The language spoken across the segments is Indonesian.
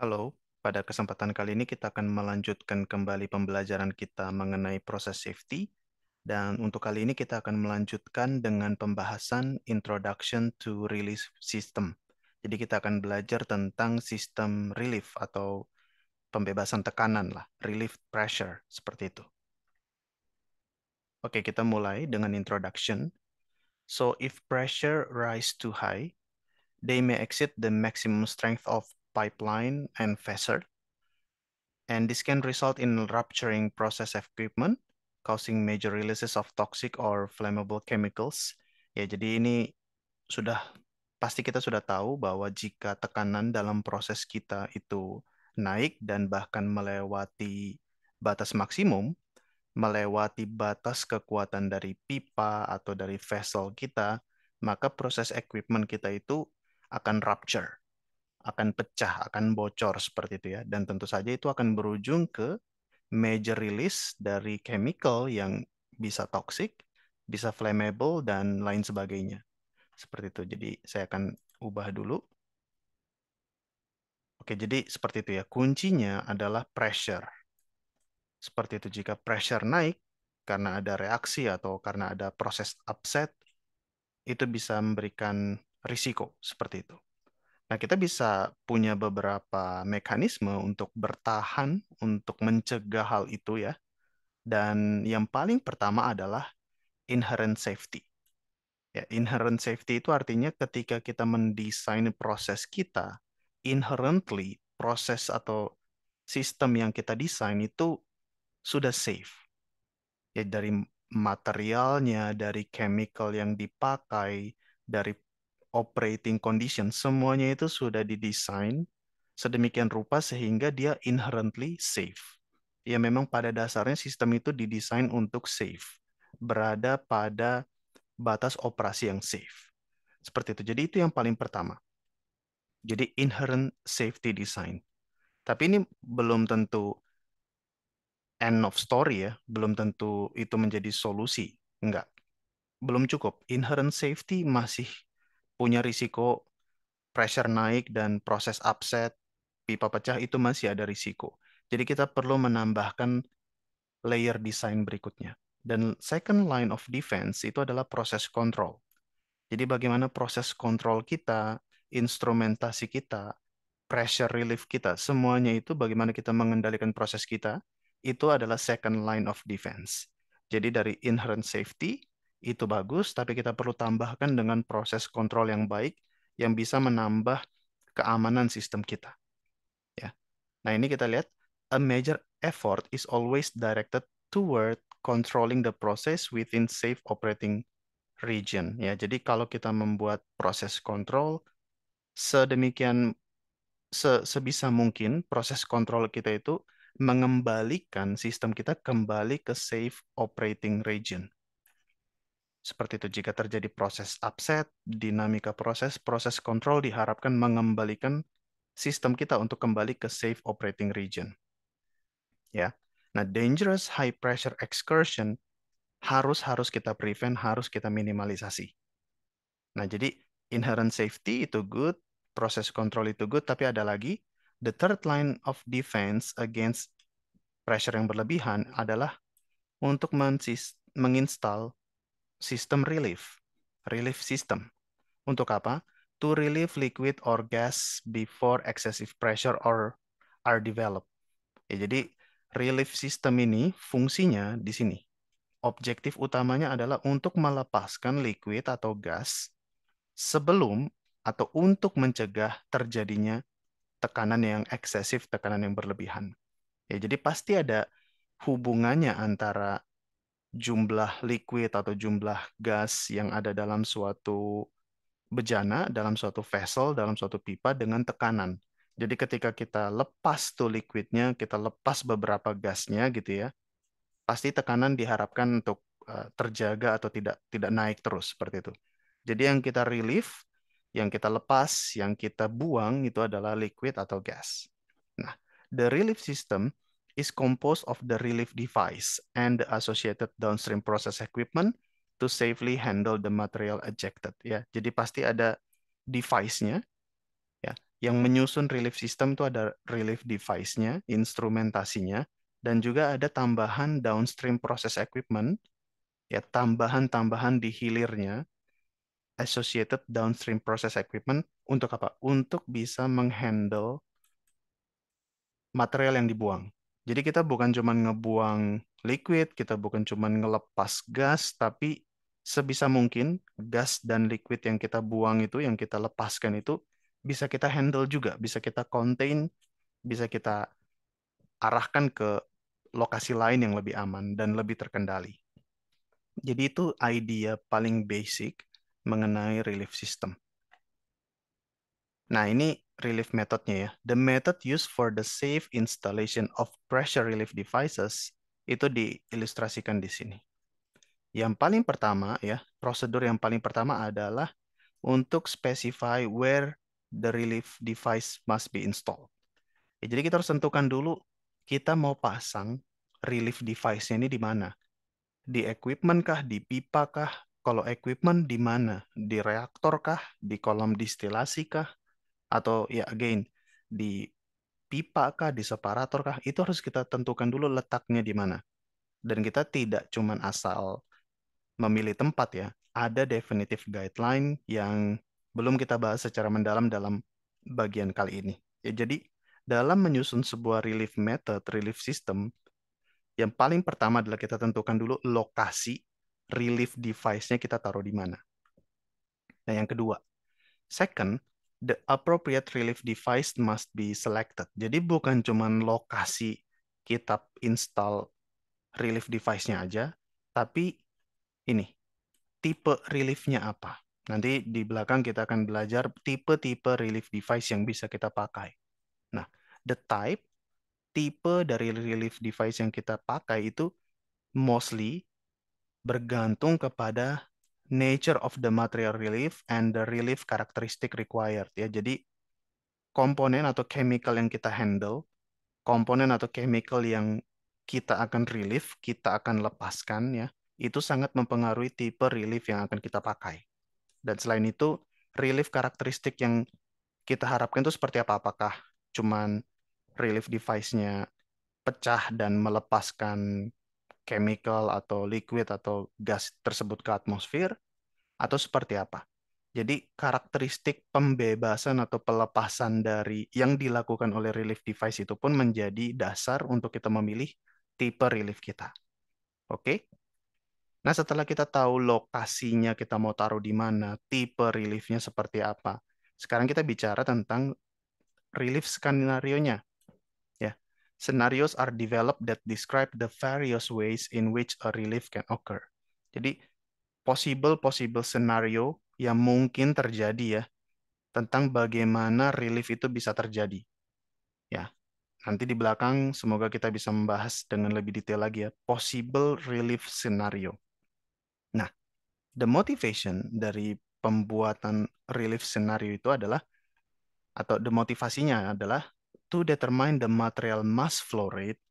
Halo, pada kesempatan kali ini kita akan melanjutkan kembali pembelajaran kita mengenai proses safety. Dan untuk kali ini kita akan melanjutkan dengan pembahasan Introduction to Release System. Jadi kita akan belajar tentang sistem relief atau pembebasan tekanan lah, relief pressure, seperti itu. Oke, kita mulai dengan introduction. So if pressure rise too high, they may exceed the maximum strength of pipeline, and vessel. And this can result in rupturing process equipment, causing major releases of toxic or flammable chemicals. Ya, jadi ini sudah pasti kita sudah tahu bahwa jika tekanan dalam proses kita itu naik dan bahkan melewati batas maksimum, melewati batas kekuatan dari pipa atau dari vessel kita, maka proses equipment kita itu akan rupture akan pecah, akan bocor seperti itu ya. Dan tentu saja itu akan berujung ke major release dari chemical yang bisa toxic, bisa flammable dan lain sebagainya. Seperti itu. Jadi saya akan ubah dulu. Oke, jadi seperti itu ya. Kuncinya adalah pressure. Seperti itu jika pressure naik karena ada reaksi atau karena ada proses upset itu bisa memberikan risiko seperti itu. Nah, kita bisa punya beberapa mekanisme untuk bertahan, untuk mencegah hal itu ya. Dan yang paling pertama adalah inherent safety. Ya, inherent safety itu artinya ketika kita mendesain proses kita, inherently proses atau sistem yang kita desain itu sudah safe. Ya, dari materialnya, dari chemical yang dipakai, dari operating condition, semuanya itu sudah didesain sedemikian rupa sehingga dia inherently safe. Ya memang pada dasarnya sistem itu didesain untuk safe, berada pada batas operasi yang safe. Seperti itu. Jadi itu yang paling pertama. Jadi inherent safety design. Tapi ini belum tentu end of story ya, belum tentu itu menjadi solusi. Enggak. Belum cukup. Inherent safety masih punya risiko pressure naik dan proses upset pipa pecah itu masih ada risiko. Jadi kita perlu menambahkan layer design berikutnya. Dan second line of defense itu adalah proses kontrol. Jadi bagaimana proses kontrol kita, instrumentasi kita, pressure relief kita, semuanya itu bagaimana kita mengendalikan proses kita, itu adalah second line of defense. Jadi dari inherent safety, itu bagus, tapi kita perlu tambahkan dengan proses kontrol yang baik yang bisa menambah keamanan sistem kita. Ya. Nah, ini kita lihat a major effort is always directed toward controlling the process within safe operating region. Ya, jadi kalau kita membuat proses kontrol sedemikian sebisa mungkin proses kontrol kita itu mengembalikan sistem kita kembali ke safe operating region. Seperti itu, jika terjadi proses upset, dinamika proses, proses kontrol diharapkan mengembalikan sistem kita untuk kembali ke safe operating region. Ya. Nah, dangerous high pressure excursion harus harus kita prevent, harus kita minimalisasi. Nah, jadi inherent safety itu good, proses kontrol itu good, tapi ada lagi the third line of defense against pressure yang berlebihan adalah untuk menginstal sistem relief, relief system. Untuk apa? To relieve liquid or gas before excessive pressure or are developed. Ya, jadi relief system ini fungsinya di sini. Objektif utamanya adalah untuk melepaskan liquid atau gas sebelum atau untuk mencegah terjadinya tekanan yang eksesif, tekanan yang berlebihan. Ya, jadi pasti ada hubungannya antara jumlah liquid atau jumlah gas yang ada dalam suatu bejana, dalam suatu vessel, dalam suatu pipa dengan tekanan. Jadi ketika kita lepas tuh liquidnya, kita lepas beberapa gasnya gitu ya, pasti tekanan diharapkan untuk eh, terjaga atau tidak tidak naik terus seperti itu. Jadi yang kita relief, yang kita lepas, yang kita buang itu adalah liquid atau gas. Nah, the relief system is composed of the relief device and the associated downstream process equipment to safely handle the material ejected ya. Jadi pasti ada device-nya ya. Yang menyusun relief system itu ada relief device-nya, instrumentasinya dan juga ada tambahan downstream process equipment ya tambahan-tambahan di hilirnya associated downstream process equipment untuk apa? Untuk bisa menghandle material yang dibuang. Jadi kita bukan cuma ngebuang liquid, kita bukan cuma ngelepas gas, tapi sebisa mungkin gas dan liquid yang kita buang itu, yang kita lepaskan itu bisa kita handle juga, bisa kita contain, bisa kita arahkan ke lokasi lain yang lebih aman dan lebih terkendali. Jadi itu idea paling basic mengenai relief system. Nah, ini relief methodnya ya. The method used for the safe installation of pressure relief devices itu diilustrasikan di sini. Yang paling pertama ya, prosedur yang paling pertama adalah untuk specify where the relief device must be installed. Ya, jadi kita harus tentukan dulu kita mau pasang relief device ini di mana. Di equipment kah, di pipa kah, kalau equipment di mana? Di reaktor kah, di kolom distilasi kah, atau ya again di pipa kah, di separator kah, itu harus kita tentukan dulu letaknya di mana. Dan kita tidak cuman asal memilih tempat ya. Ada definitive guideline yang belum kita bahas secara mendalam dalam bagian kali ini. Ya, jadi dalam menyusun sebuah relief method, relief system, yang paling pertama adalah kita tentukan dulu lokasi relief device-nya kita taruh di mana. Nah, yang kedua, second, the appropriate relief device must be selected. Jadi bukan cuma lokasi kita install relief device-nya aja, tapi ini, tipe relief-nya apa. Nanti di belakang kita akan belajar tipe-tipe relief device yang bisa kita pakai. Nah, the type, tipe dari relief device yang kita pakai itu mostly bergantung kepada nature of the material relief and the relief characteristic required ya. Jadi komponen atau chemical yang kita handle, komponen atau chemical yang kita akan relief, kita akan lepaskan ya, itu sangat mempengaruhi tipe relief yang akan kita pakai. Dan selain itu, relief karakteristik yang kita harapkan itu seperti apa? Apakah cuman relief device-nya pecah dan melepaskan chemical atau liquid atau gas tersebut ke atmosfer atau seperti apa? Jadi karakteristik pembebasan atau pelepasan dari yang dilakukan oleh relief device itu pun menjadi dasar untuk kita memilih tipe relief kita. Oke? Nah setelah kita tahu lokasinya kita mau taruh di mana, tipe reliefnya seperti apa. Sekarang kita bicara tentang relief skenario-nya scenarios are developed that describe the various ways in which a relief can occur. Jadi possible possible scenario yang mungkin terjadi ya tentang bagaimana relief itu bisa terjadi. Ya. Nanti di belakang semoga kita bisa membahas dengan lebih detail lagi ya possible relief scenario. Nah, the motivation dari pembuatan relief scenario itu adalah atau the motivasinya adalah to determine the material mass flow rate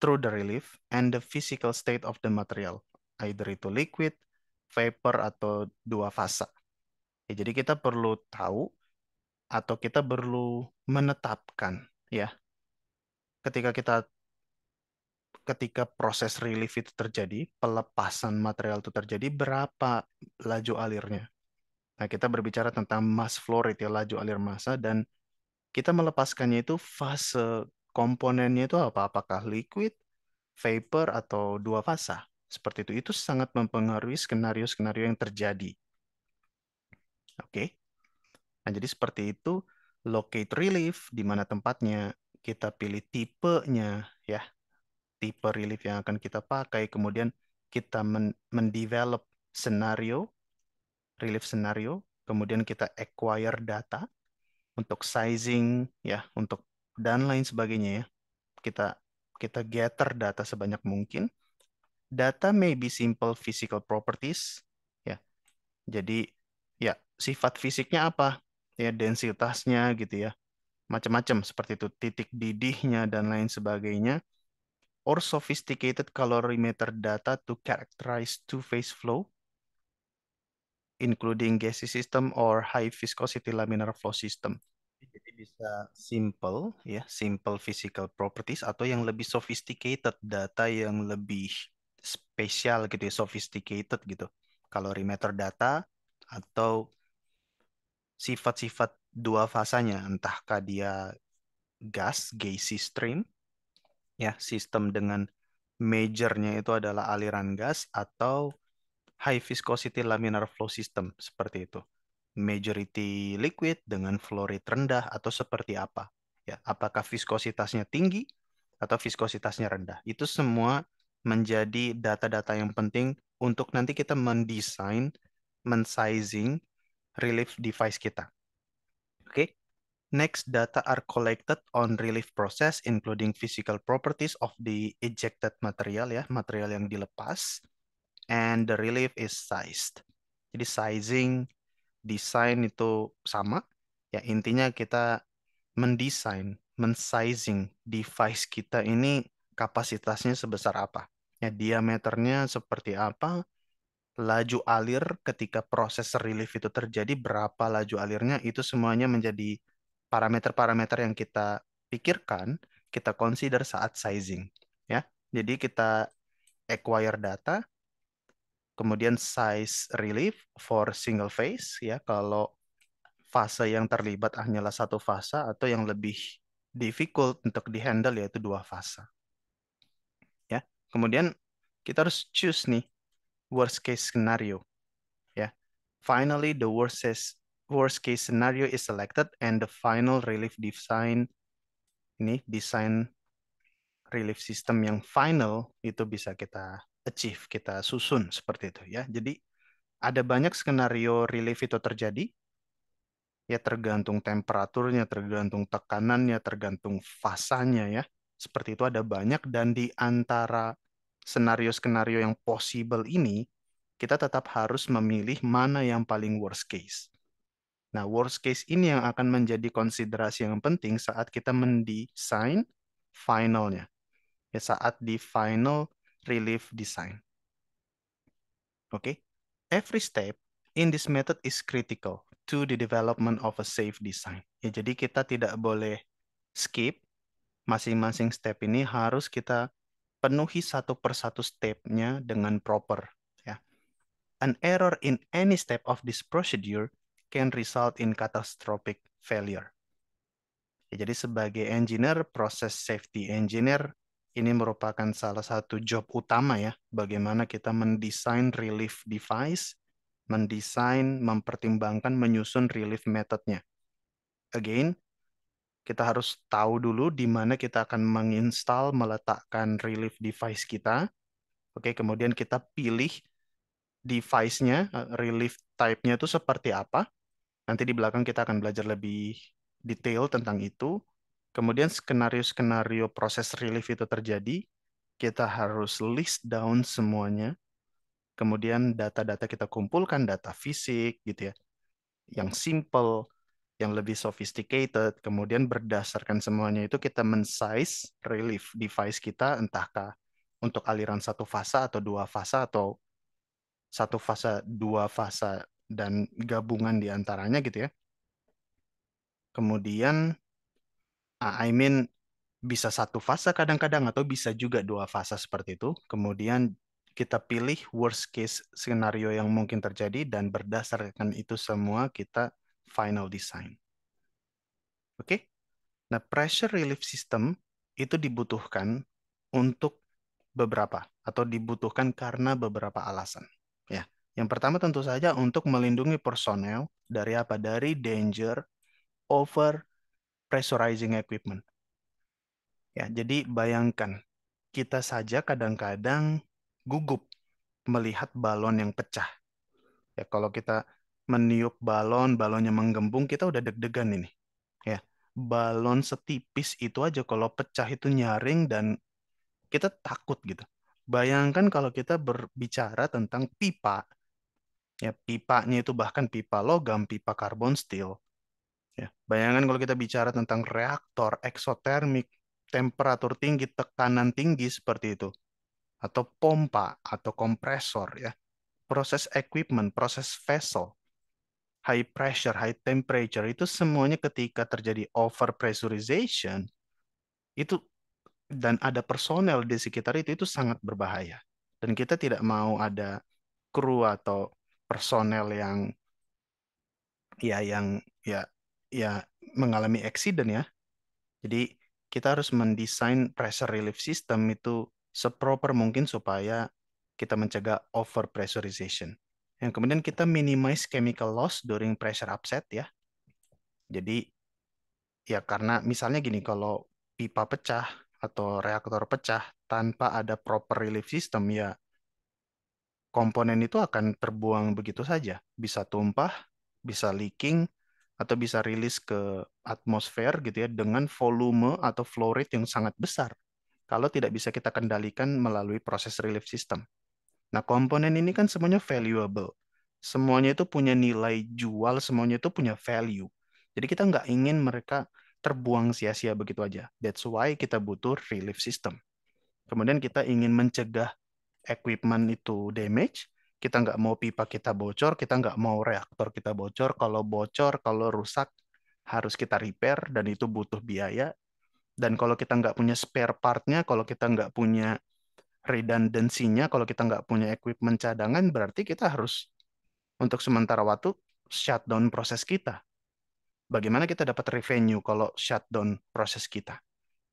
through the relief and the physical state of the material, either itu liquid, vapor, atau dua fasa. Ya, jadi kita perlu tahu atau kita perlu menetapkan ya ketika kita ketika proses relief itu terjadi, pelepasan material itu terjadi, berapa laju alirnya? Nah, kita berbicara tentang mass flow rate, ya, laju alir massa, dan kita melepaskannya itu fase komponennya itu apa? Apakah liquid, vapor, atau dua fasa? Seperti itu. Itu sangat mempengaruhi skenario-skenario yang terjadi. Oke. Okay? Nah, jadi seperti itu locate relief di mana tempatnya, kita pilih tipenya ya. Tipe relief yang akan kita pakai, kemudian kita men mendevelop skenario, relief scenario, kemudian kita acquire data untuk sizing ya, untuk dan lain sebagainya ya. Kita kita gather data sebanyak mungkin. Data may be simple physical properties ya. Jadi ya sifat fisiknya apa? Ya densitasnya gitu ya. Macam-macam seperti itu titik didihnya dan lain sebagainya. Or sophisticated calorimeter data to characterize two-phase flow including gaseous system or high viscosity laminar flow system. Jadi bisa simple ya, simple physical properties atau yang lebih sophisticated data yang lebih spesial gitu ya, sophisticated gitu. Kalorimeter data atau sifat-sifat dua fasanya, entahkah dia gas, gaseous stream, ya sistem dengan majornya itu adalah aliran gas atau high viscosity laminar flow system seperti itu. Majority liquid dengan flow rate rendah atau seperti apa? Ya, apakah viskositasnya tinggi atau viskositasnya rendah? Itu semua menjadi data-data yang penting untuk nanti kita mendesain, mensizing relief device kita. Oke. Okay? Next, data are collected on relief process including physical properties of the ejected material ya, material yang dilepas and the relief is sized. Jadi sizing, design itu sama. Ya intinya kita mendesain, mensizing device kita ini kapasitasnya sebesar apa. Ya diameternya seperti apa, laju alir ketika proses relief itu terjadi, berapa laju alirnya, itu semuanya menjadi parameter-parameter yang kita pikirkan, kita consider saat sizing. ya. Jadi kita acquire data, kemudian size relief for single phase ya kalau fase yang terlibat hanyalah satu fase atau yang lebih difficult untuk dihandle yaitu dua fase. Ya. Kemudian kita harus choose nih worst case scenario. Ya. Finally the worst worst case scenario is selected and the final relief design ini design relief system yang final itu bisa kita achieve, kita susun seperti itu ya. Jadi ada banyak skenario relief itu terjadi. Ya tergantung temperaturnya, tergantung tekanannya, tergantung fasanya ya. Seperti itu ada banyak dan di antara skenario-skenario yang possible ini kita tetap harus memilih mana yang paling worst case. Nah, worst case ini yang akan menjadi konsiderasi yang penting saat kita mendesain finalnya. Ya, saat di final relief design. Okay, every step in this method is critical to the development of a safe design. Ya, jadi kita tidak boleh skip masing-masing step ini harus kita penuhi satu persatu stepnya dengan proper. Ya. An error in any step of this procedure can result in catastrophic failure. Ya, jadi sebagai engineer, process safety engineer ini merupakan salah satu job utama ya, bagaimana kita mendesain relief device, mendesain, mempertimbangkan, menyusun relief methodnya. Again, kita harus tahu dulu di mana kita akan menginstal, meletakkan relief device kita. Oke, kemudian kita pilih device-nya, eh, relief type-nya itu seperti apa. Nanti di belakang kita akan belajar lebih detail tentang itu. Kemudian skenario-skenario proses relief itu terjadi, kita harus list down semuanya. Kemudian data-data kita kumpulkan, data fisik gitu ya, yang simple, yang lebih sophisticated. Kemudian berdasarkan semuanya itu kita mensize relief device kita entahkah untuk aliran satu fase atau dua fase atau satu fase, dua fase dan gabungan di antaranya gitu ya. Kemudian I mean bisa satu fase kadang-kadang atau bisa juga dua fase seperti itu. Kemudian kita pilih worst case skenario yang mungkin terjadi dan berdasarkan itu semua kita final design. Oke? Okay? Nah, pressure relief system itu dibutuhkan untuk beberapa atau dibutuhkan karena beberapa alasan, ya. Yang pertama tentu saja untuk melindungi personel dari apa? Dari danger, over pressurizing equipment. Ya, jadi bayangkan kita saja kadang-kadang gugup melihat balon yang pecah. Ya, kalau kita meniup balon, balonnya menggembung, kita udah deg-degan ini. Ya, balon setipis itu aja kalau pecah itu nyaring dan kita takut gitu. Bayangkan kalau kita berbicara tentang pipa, ya pipanya itu bahkan pipa logam, pipa karbon steel, Ya, bayangan kalau kita bicara tentang reaktor eksotermik, temperatur tinggi, tekanan tinggi seperti itu, atau pompa, atau kompresor, ya, proses equipment, proses vessel, high pressure, high temperature, itu semuanya ketika terjadi over pressurization itu dan ada personel di sekitar itu, itu sangat berbahaya. Dan kita tidak mau ada kru atau personel yang ya yang ya ya mengalami accident ya. Jadi kita harus mendesain pressure relief system itu seproper mungkin supaya kita mencegah over pressurization. Yang kemudian kita minimize chemical loss during pressure upset ya. Jadi ya karena misalnya gini kalau pipa pecah atau reaktor pecah tanpa ada proper relief system ya komponen itu akan terbuang begitu saja, bisa tumpah, bisa leaking atau bisa rilis ke atmosfer gitu ya dengan volume atau flow rate yang sangat besar kalau tidak bisa kita kendalikan melalui proses relief system. Nah, komponen ini kan semuanya valuable. Semuanya itu punya nilai jual, semuanya itu punya value. Jadi kita nggak ingin mereka terbuang sia-sia begitu aja. That's why kita butuh relief system. Kemudian kita ingin mencegah equipment itu damage, kita nggak mau pipa kita bocor, kita nggak mau reaktor kita bocor. Kalau bocor, kalau rusak harus kita repair dan itu butuh biaya. Dan kalau kita nggak punya spare partnya, kalau kita nggak punya redundancy-nya, kalau kita nggak punya equipment cadangan, berarti kita harus untuk sementara waktu shutdown proses kita. Bagaimana kita dapat revenue kalau shutdown proses kita?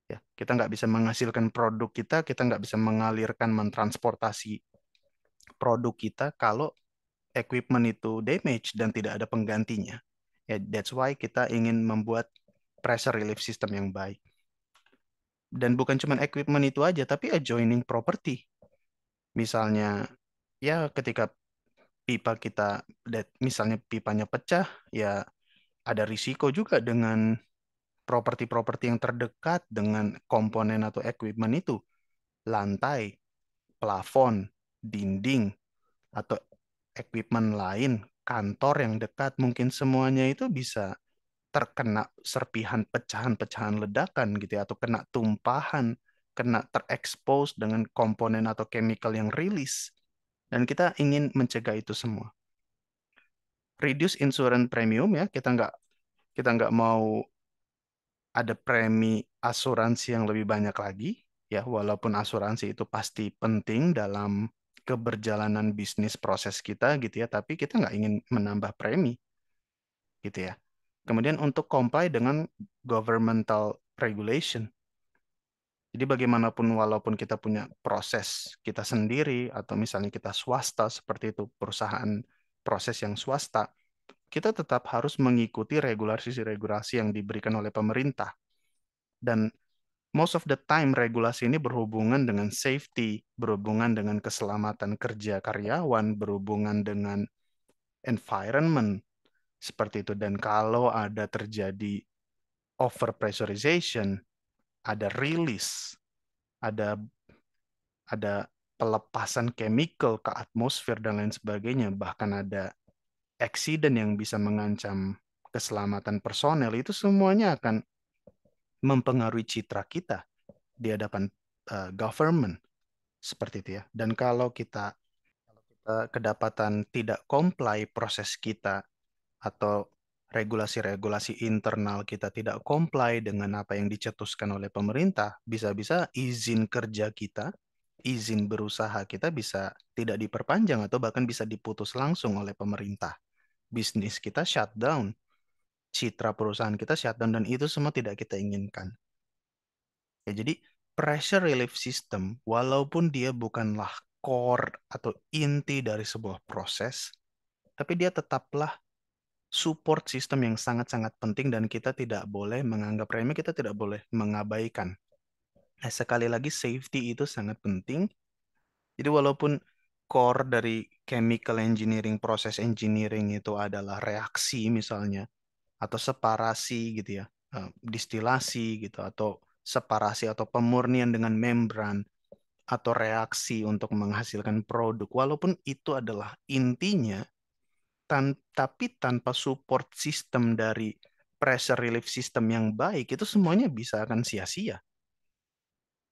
Ya, kita nggak bisa menghasilkan produk kita, kita nggak bisa mengalirkan, mentransportasi produk kita kalau equipment itu damage dan tidak ada penggantinya. Ya, that's why kita ingin membuat pressure relief system yang baik. Dan bukan cuma equipment itu aja, tapi adjoining property. Misalnya, ya ketika pipa kita, misalnya pipanya pecah, ya ada risiko juga dengan properti-properti yang terdekat dengan komponen atau equipment itu. Lantai, plafon, dinding, atau equipment lain, kantor yang dekat, mungkin semuanya itu bisa terkena serpihan pecahan-pecahan ledakan gitu ya, atau kena tumpahan, kena terekspos dengan komponen atau chemical yang rilis. Dan kita ingin mencegah itu semua. Reduce insurance premium ya, kita nggak kita nggak mau ada premi asuransi yang lebih banyak lagi ya, walaupun asuransi itu pasti penting dalam keberjalanan bisnis proses kita gitu ya, tapi kita nggak ingin menambah premi gitu ya. Kemudian untuk comply dengan governmental regulation. Jadi bagaimanapun walaupun kita punya proses kita sendiri atau misalnya kita swasta seperti itu perusahaan proses yang swasta, kita tetap harus mengikuti regulasi-regulasi yang diberikan oleh pemerintah. Dan most of the time regulasi ini berhubungan dengan safety, berhubungan dengan keselamatan kerja karyawan, berhubungan dengan environment seperti itu dan kalau ada terjadi over pressurization, ada release, ada ada pelepasan chemical ke atmosfer dan lain sebagainya, bahkan ada accident yang bisa mengancam keselamatan personel itu semuanya akan mempengaruhi citra kita di hadapan uh, government seperti itu ya. Dan kalau kita kalau kita kedapatan tidak comply proses kita atau regulasi-regulasi internal kita tidak comply dengan apa yang dicetuskan oleh pemerintah, bisa-bisa izin kerja kita, izin berusaha kita bisa tidak diperpanjang atau bahkan bisa diputus langsung oleh pemerintah. Bisnis kita shutdown citra perusahaan kita dan, dan itu semua tidak kita inginkan. Ya, jadi pressure relief system walaupun dia bukanlah core atau inti dari sebuah proses, tapi dia tetaplah support system yang sangat-sangat penting dan kita tidak boleh menganggap remeh, kita tidak boleh mengabaikan. Nah, sekali lagi safety itu sangat penting. Jadi walaupun core dari chemical engineering, proses engineering itu adalah reaksi misalnya, atau separasi gitu ya, eh, distilasi gitu atau separasi atau pemurnian dengan membran atau reaksi untuk menghasilkan produk. Walaupun itu adalah intinya, tan tapi tanpa support system dari pressure relief system yang baik, itu semuanya bisa akan sia-sia.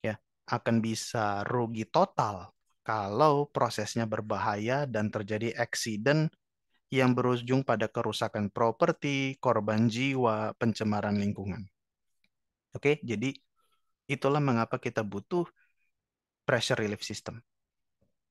Ya, akan bisa rugi total kalau prosesnya berbahaya dan terjadi accident yang berujung pada kerusakan properti, korban jiwa, pencemaran lingkungan. Oke, jadi itulah mengapa kita butuh pressure relief system.